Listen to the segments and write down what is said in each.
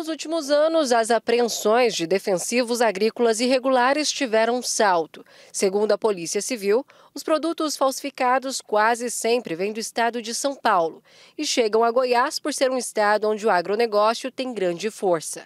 Nos últimos anos, as apreensões de defensivos agrícolas irregulares tiveram um salto. Segundo a Polícia Civil, os produtos falsificados quase sempre vêm do estado de São Paulo e chegam a Goiás por ser um estado onde o agronegócio tem grande força.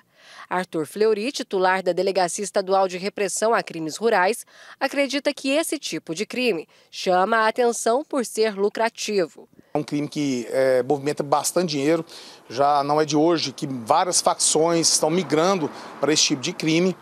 Arthur Fleury, titular da Delegacia Estadual de Repressão a Crimes Rurais, acredita que esse tipo de crime chama a atenção por ser lucrativo. É um crime que é, movimenta bastante dinheiro. Já não é de hoje que várias facções estão migrando para esse tipo de crime.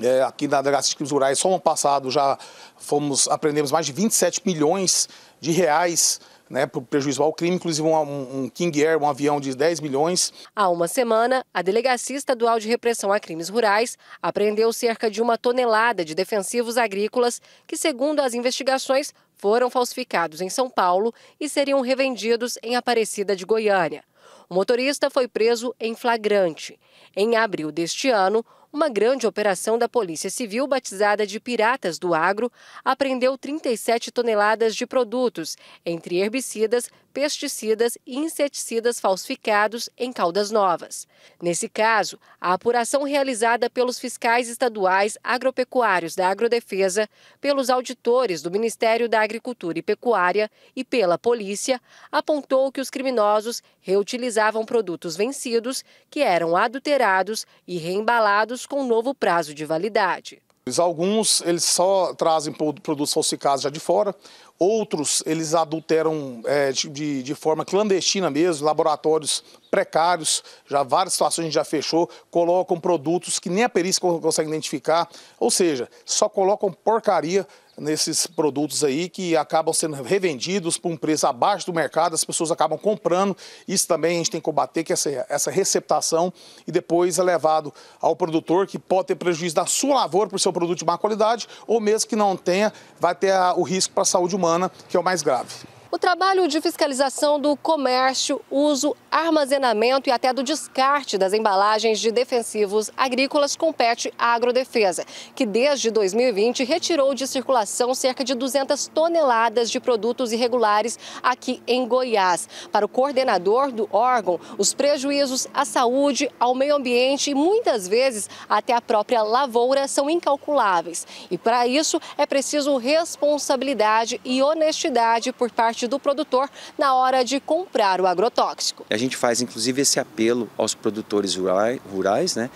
É, aqui na Delegacia de Crimes Rurais, só no passado já fomos, aprendemos mais de 27 milhões de reais né, para prejuízo ao crime, inclusive um, um, King Air, um avião de 10 milhões. Há uma semana, a Delegacia Estadual de Repressão a Crimes Rurais apreendeu cerca de uma tonelada de defensivos agrícolas que, segundo as investigações, foram falsificados em São Paulo e seriam revendidos em Aparecida de Goiânia. O motorista foi preso em flagrante. Em abril deste ano, uma grande operação da Polícia Civil batizada de Piratas do Agro apreendeu 37 toneladas de produtos, entre herbicidas, pesticidas e inseticidas falsificados em Caldas Novas. Nesse caso, a apuração realizada pelos fiscais estaduais agropecuários da Agrodefesa, pelos auditores do Ministério da Agricultura e Pecuária e pela polícia apontou que os criminosos reutilizavam produtos vencidos que eram adulterados e reembalados com novo prazo de validade. Alguns eles só trazem produtos falsificados já de fora, outros eles adulteram é, de, de, forma clandestina mesmo, laboratórios precários, já várias situações a gente já fechou, colocam produtos que nem a perícia consegue identificar, ou seja, só colocam porcaria nesses produtos aí que acabam sendo revendidos por um preço abaixo do mercado, as pessoas acabam comprando. Isso também a gente tem que combater, que é essa, essa receptação e depois é levado ao produtor, que pode ter prejuízo da sua lavoura por seu produto de má qualidade, ou mesmo que não tenha, vai ter a, o risco para a saúde humana, que é o mais grave. O trabalho de fiscalização do comércio, uso, armazenamento e até do descarte das embalagens de defensivos agrícolas compete à Agrodefesa, que desde 2020 retirou de circulação cerca de 200 toneladas de produtos irregulares aqui em Goiás. Para o coordenador do órgão, os prejuízos à saúde, ao meio ambiente e muitas vezes até à própria lavoura são incalculáveis. E para isso é preciso responsabilidade e honestidade por parte parte do produtor na hora de comprar o agrotóxico. A gente faz inclusive esse apelo aos produtores rurais, né?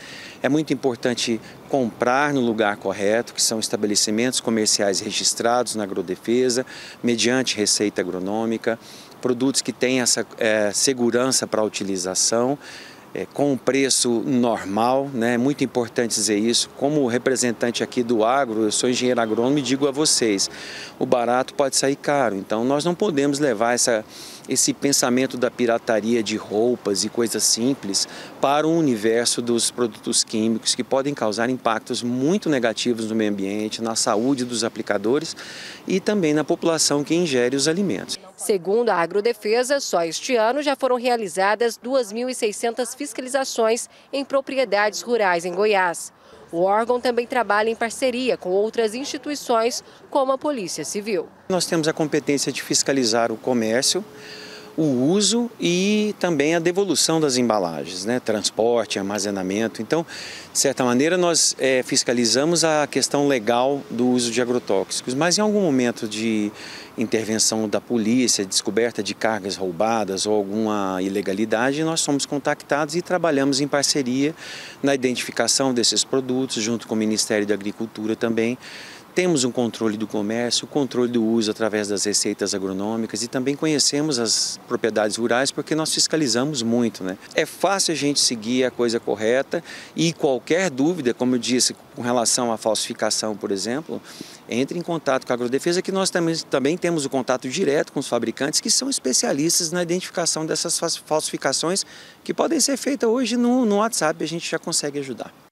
É muito importante comprar no lugar correto, que são estabelecimentos comerciais registrados na agrodefesa, mediante receita agronômica, produtos que têm essa é, segurança para utilização é, com um preço normal, né? É muito importante dizer isso. Como representante aqui do agro, eu sou engenheiro agrônomo e digo a vocês, o barato pode sair caro, então nós não podemos levar essa, esse pensamento da pirataria de roupas e coisas simples para o universo dos produtos químicos que podem causar impactos muito negativos no meio ambiente, na saúde dos aplicadores e também na população que ingere os alimentos. Segundo a Agrodefesa, só este ano já foram realizadas 2.600 fiscalizações fiscalizações em propriedades rurais em Goiás. O órgão também trabalha em parceria com outras instituições, como a Polícia Civil. Nós temos a competência de fiscalizar o comércio, o uso e também a devolução das embalagens, né? transporte, armazenamento. Então, de certa maneira, nós é, fiscalizamos a questão legal do uso de agrotóxicos, mas em algum momento de intervenção da polícia, descoberta de cargas roubadas ou alguma ilegalidade, nós somos contactados e trabalhamos em parceria na identificação desses produtos, junto com o Ministério da Agricultura também, temos um controle do comércio, controle do uso através das receitas agronômicas e também conhecemos as propriedades rurais porque nós fiscalizamos muito. Né? É fácil a gente seguir a coisa correta e qualquer dúvida, como eu disse, com relação à falsificação, por exemplo, entre em contato com a Agrodefesa, que nós também, também temos o contato direto com os fabricantes, que são especialistas na identificação dessas falsificações que podem ser feitas hoje no, no WhatsApp, a gente já consegue ajudar.